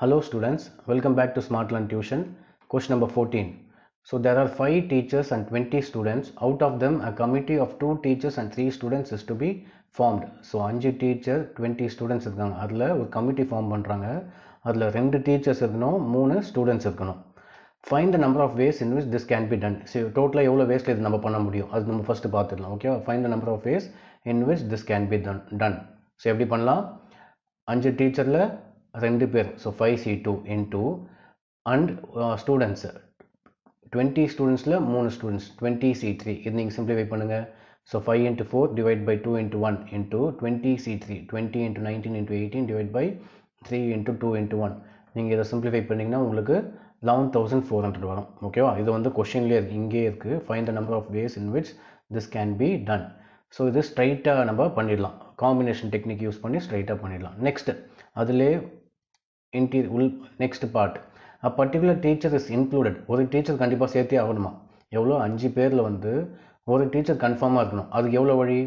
Hello students, welcome back to SmartLearn Tuition. Question number 14. So there are 5 teachers and 20 students. Out of them a committee of 2 teachers and 3 students is to be formed. So 5 teacher 20 students இருக்காங்க அதில் ஒரு committee form பண்ணுறாங்க அதில் 2 teachers இருக்கணும் 3 students இருக்கணும் find the number of ways in which this can be done so டோட்டலாக எவ்வளோ வேஸ்ட்டில் இது நம்ம பண்ண முடியும் அது நம்ம ஃபஸ்ட்டு பார்த்துடலாம் ஓகேவா find the number of ways in which this can be done done so எப்படி பண்ணலாம் அஞ்சு டீச்சரில் ரெண்டு பேர் so five C two two and students twenty ஸ்டூடெண்ட்ஸில் மூணு ஸ்டூடெண்ட்ஸ் டுவெண்ட்டி சி த்ரீ இது நீங்கள் சிம்பிளிஃபை பண்ணுங்கள் so five into four divide by two into one into twenty C three twenty into nineteen into eighteen divide by three into two into one நீங்கள் இதை simplify பண்ணிங்கன்னா உங்களுக்கு eleven thousand four hundred வரும் ஓகேவா இது வந்து கொஷின்லேயே இருக்குது இங்கே இருக்குது find the number of ways in which this can be done so இது ஸ்ட்ரைட்டாக நம்ம பண்ணிடலாம் காம்பினேஷன் டெக்னிக் யூஸ் பண்ணி ஸ்ட்ரைட்டாக பண்ணிடலாம் நெக்ஸ்ட்டு அதிலே இன்டீரியர் next part a particular teacher is included ஒரு டீச்சர் கண்டிப்பாக சேர்த்தே ஆகணுமா எவ்வளோ அஞ்சு பேரில் வந்து ஒரு டீச்சர் கன்ஃபார்மாக இருக்கணும் அதுக்கு எவ்வளோ வழி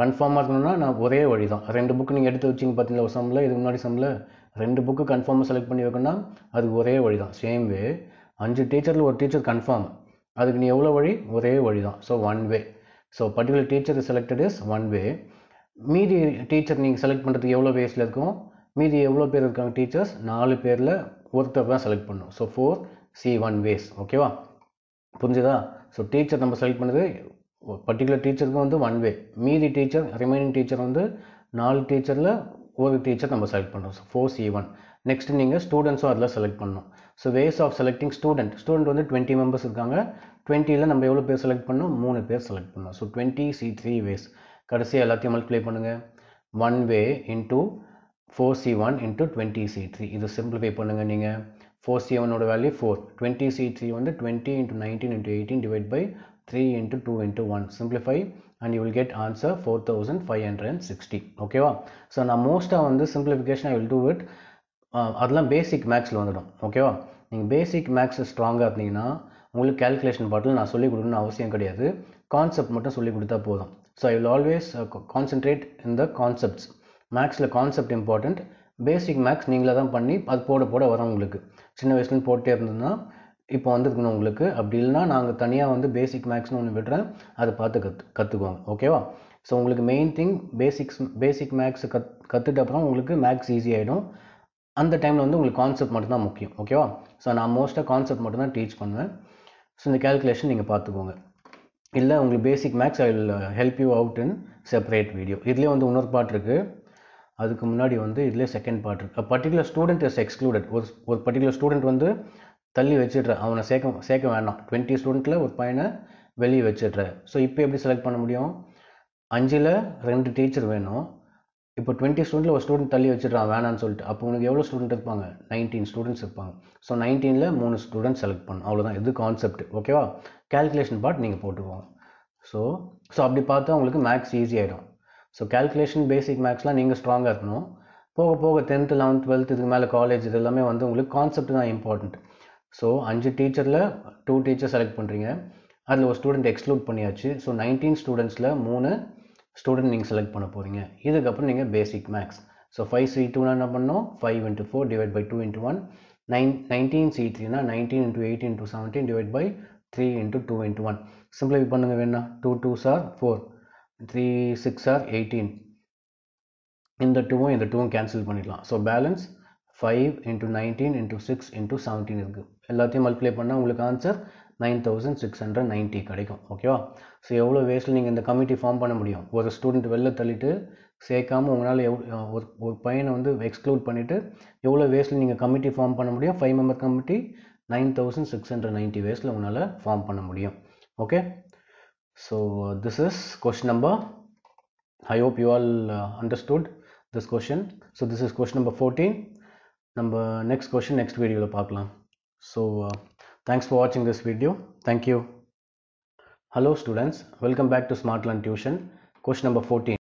கன்ஃபார்மாக இருக்கணும்னா நான் ஒரே வழி தான் ரெண்டு புக்கு நீங்கள் எடுத்து வச்சிங்க பார்த்தீங்களா ஒரு சம்மில் இது முன்னாடி சம்மில் ரெண்டு புக்கு கன்ஃபார்மாக செலக்ட் பண்ணி வைக்கணும்னா அதுக்கு ஒரே வழி தான் சேம் வே அஞ்சு டீச்சரில் ஒரு டீச்சர் கன்ஃபார்ம் அதுக்கு நீ எவ்வளோ வழி ஒரே வழி தான் so one way so particular teacher selected is one way மீதி டீச்சர் நீங்கள் செலக்ட் பண்ணுறதுக்கு எவ்வளோ வேஸில் இருக்கும் மீதி எவ்வளோ பேர் இருக்காங்க டீச்சர்ஸ் நாலு பேரில் ஒருத்தர் தான் செலக்ட் பண்ணும் so four C one ways ஓகேவா புரிஞ்சுதா ஸோ டீச்சர் நம்ம செலக்ட் பண்ணது பர்டிகுலர் டீச்சருக்கு வந்து ஒன் வே மீதி டீச்சர் ரிமைனிங் டீச்சர் வந்து நாலு டீச்சரில் ஒரு டீச்சர் நம்ம செலக்ட் பண்ணுறோம் so four C one next நீங்கள் ஸ்டூடெண்ட்ஸும் அதில் செலக்ட் பண்ணணும் so ways of selecting student student வந்து டுவெண்ட்டி மெம்பர்ஸ் இருக்காங்க டுவெண்ட்டியில் நம்ம எவ்வளோ பேர் செலக்ட் பண்ணோம் மூணு பேர் செலக்ட் பண்ணோம் so twenty C three ways கடைசியாக எல்லாத்தையும் மல்டிப்ளை பண்ணுங்கள் one way into four C one into twenty C three இது சிம்பிளிஃபை பண்ணுங்கள் நீங்கள் ஃபோர் சி ஒன்னோட value four twenty C three வந்து twenty into nineteen into eighteen divide by three into two into one simplify and you will get answer four thousand five hundred and sixty ஓகேவா so நான் மோஸ்ட்டாக வந்து simplification I will do it அதெல்லாம் basic மேக்ஸில் வந்துடும் ஓகேவா நீங்கள் basic maths ஸ்ட்ராங்காக இருந்தீங்கன்னா உங்களுக்கு கேல்குலேஷன் பாட்டில் நான் சொல்லிக் கொடுக்கணும்னு அவசியம் கிடையாது கான்செப்ட் மட்டும் சொல்லிக் கொடுத்தா போதும் so I will always concentrate in the concepts மேக்ஸில் கான்செப்ட் இம்பார்ட்டண்ட் பேசிக் மேக்ஸ் நீங்களாக தான் பண்ணி அது போட போட வரும் உங்களுக்கு சின்ன வயசுலேருந்து போட்டே இருந்ததுன்னா இப்போ வந்துருக்கணும் உங்களுக்கு அப்படி இல்லைனா நாங்கள் தனியாக வந்து பேசிக் மேக்ஸ்னு ஒன்று விடுறேன் அதை பார்த்து கற்று கற்றுக்குவாங்க ஓகேவா ஸோ உங்களுக்கு main thing basics basic maths கத் கற்றுட்ட அப்புறம் உங்களுக்கு மேக்ஸ் ஈஸி ஆகிடும் அந்த டைமில் வந்து உங்களுக்கு கான்செப்ட் மட்டும்தான் முக்கியம் ஓகேவா ஸோ நான் மோஸ்ட்டாக கான்செப்ட் மட்டும் தான் டீச் பண்ணுவேன் ஸோ இந்த கேல்குலேஷன் நீங்கள் பார்த்துக்கோங்க இல்லை உங்களுக்கு basic maths I will help you out in separate video இதுலேயே வந்து இன்னொரு பாட்டு இருக்குது அதுக்கு முன்னாடி வந்து இதிலே செகண்ட் பார்ட் இருக்குது பர்டிகுலர் ஸ்டூடெண்ட் இஸ் எக்ஸ்க்ளூடட் ஒரு ஒரு பர்டிகுலர் ஸ்டூடெண்ட் வந்து தள்ளி வச்சிடுற அவனை சேர்க்க சேர்க்க வேண்டாம் டுவெண்ட்டி ஸ்டூடெண்ட்டில் ஒரு பையனை வெளியே வச்சிடுற ஸோ இப்போ எப்படி செலக்ட் பண்ண முடியும் அஞ்சில் ரெண்டு டீச்சர் வேணும் இப்போ டுவெண்ட்டி ஸ்டூடெண்ட்டில் ஒரு ஸ்டூடெண்ட் தள்ளி வச்சுடுறான் வேணான்னு சொல்லிட்டு அப்போ உனக்கு எவ்வளோ ஸ்டூடெண்ட் இருப்பாங்க நைன்டீன் ஸ்டூடெண்ட்ஸ் இருப்பாங்க ஸோ நைன்டீனில் மூணு ஸ்டூடெண்ட் செலக்ட் பண்ணும் அவ்வளோதான் இது கான்செப்ட் ஓகேவா கேல்குலேஷன் பார்ட் நீங்கள் போட்டுக்கோங்க ஸோ ஸோ அப்படி பார்த்தா உங்களுக்கு மேக்ஸ் ஈஸி ஆகிடும் ஸோ கேல்குலேஷன் பேசிக் மேக்ஸ்லாம் நீங்கள் ஸ்ட்ராங்காக இருக்கணும் போக போக டென்த்து லெவன்த் டுவெல்த் இதுக்கு மேலே காலேஜ் இது எல்லாமே வந்து உங்களுக்கு கான்செப்ட் தான் இம்பார்ட்டண்ட் ஸோ அஞ்சு டீச்சரில் டூ டீச்சர் செலக்ட் பண்ணுறீங்க அதில் ஒரு ஸ்டூடெண்ட் எக்ஸ்க்ளூட் பண்ணியாச்சு ஸோ நைன்டீன் ஸ்டூடெண்ட்ஸில் மூணு ஸ்டூடெண்ட் நீங்கள் செலக்ட் பண்ண போகிறீங்க இதுக்கப்புறம் நீங்கள் basic maths so five C டூனா என்ன பண்ணோம் five into four divide by two into one nine nineteen C த்ரீனா nineteen into eighteen two seventeen divide by three into two into one simplify பண்ணுங்கள் வேணா two two sir four three six are eighteen இந்த டூவும் இந்த டூவும் cancel பண்ணிடலாம் so balance five into nineteen into six into seventeen இருக்குது எல்லாத்தையும் multiply பண்ணால் உங்களுக்கு answer nine thousand six hundred ninety கிடைக்கும் ஓகேவா ஸோ எவ்வளோ வேஸ்ட்டில் நீங்கள் இந்த கமிட்டி ஃபார்ம் பண்ண முடியும் ஒரு ஸ்டூடெண்ட் வெளில தள்ளிட்டு சேர்க்காமல் உங்களால் எவ் ஒரு ஒரு பையனை வந்து எக்ஸ்க்ளூட் பண்ணிவிட்டு எவ்வளோ வேஸ்ட்டில் நீங்கள் கமிட்டி ஃபார்ம் பண்ண முடியும் five member committee nine thousand six hundred ninety வேஸ்ட்டில் உங்களால் ஃபார்ம் பண்ண முடியும் okay so uh, this is question number i hope you all uh, understood this question so this is question number 14 number next question next video பார்க்கலாம் so uh, thanks for watching this video thank you hello students welcome back to smartland tuition question number 14